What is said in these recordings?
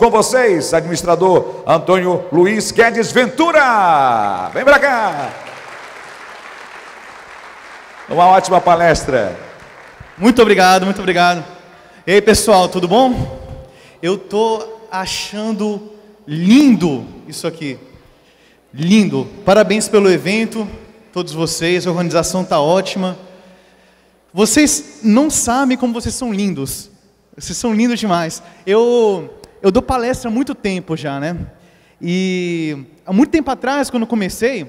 Com vocês, administrador Antônio Luiz Guedes Ventura. Vem para cá. Uma ótima palestra. Muito obrigado, muito obrigado. E aí, pessoal, tudo bom? Eu tô achando lindo isso aqui. Lindo. Parabéns pelo evento, todos vocês. A organização tá ótima. Vocês não sabem como vocês são lindos. Vocês são lindos demais. Eu eu dou palestra há muito tempo já, né? E há muito tempo atrás, quando comecei,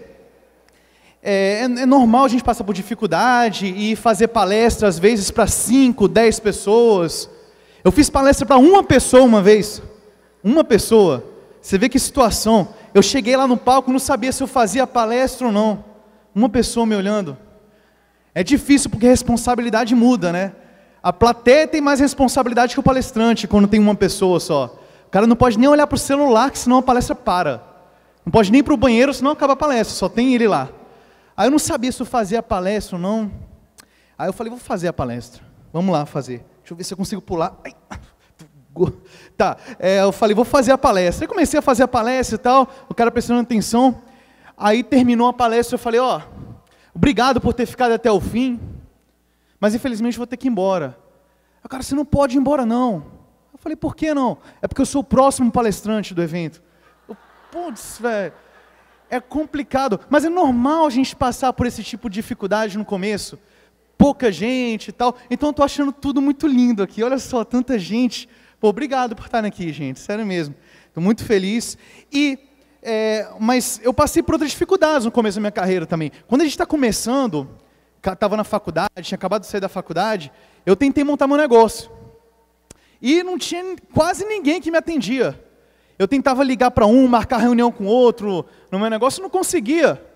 é, é, é, normal a gente passar por dificuldade e fazer palestra às vezes para 5, 10 pessoas. Eu fiz palestra para uma pessoa uma vez. Uma pessoa. Você vê que situação. Eu cheguei lá no palco, não sabia se eu fazia palestra ou não. Uma pessoa me olhando. É difícil porque a responsabilidade muda, né? A plateia tem mais responsabilidade que o palestrante quando tem uma pessoa só cara não pode nem olhar para o celular, que senão a palestra para. Não pode nem ir para o banheiro, senão acaba a palestra, só tem ele lá. Aí eu não sabia se eu fazia a palestra ou não. Aí eu falei, vou fazer a palestra. Vamos lá fazer. Deixa eu ver se eu consigo pular. Ai. Tá, é, eu falei, vou fazer a palestra. Aí comecei a fazer a palestra e tal, o cara prestando atenção. Aí terminou a palestra, eu falei, ó, oh, obrigado por ter ficado até o fim, mas infelizmente vou ter que ir embora. Aí, cara, você não pode ir embora não falei, por que não? É porque eu sou o próximo palestrante do evento. Putz, velho, é complicado. Mas é normal a gente passar por esse tipo de dificuldade no começo. Pouca gente e tal. Então eu tô achando tudo muito lindo aqui. Olha só, tanta gente. Pô, obrigado por estar aqui, gente. Sério mesmo. Estou muito feliz. E é, mas eu passei por outras dificuldades no começo da minha carreira também. Quando a gente está começando, estava na faculdade, tinha acabado de sair da faculdade, eu tentei montar meu negócio e não tinha quase ninguém que me atendia. Eu tentava ligar para um, marcar reunião com outro, no meu negócio não conseguia.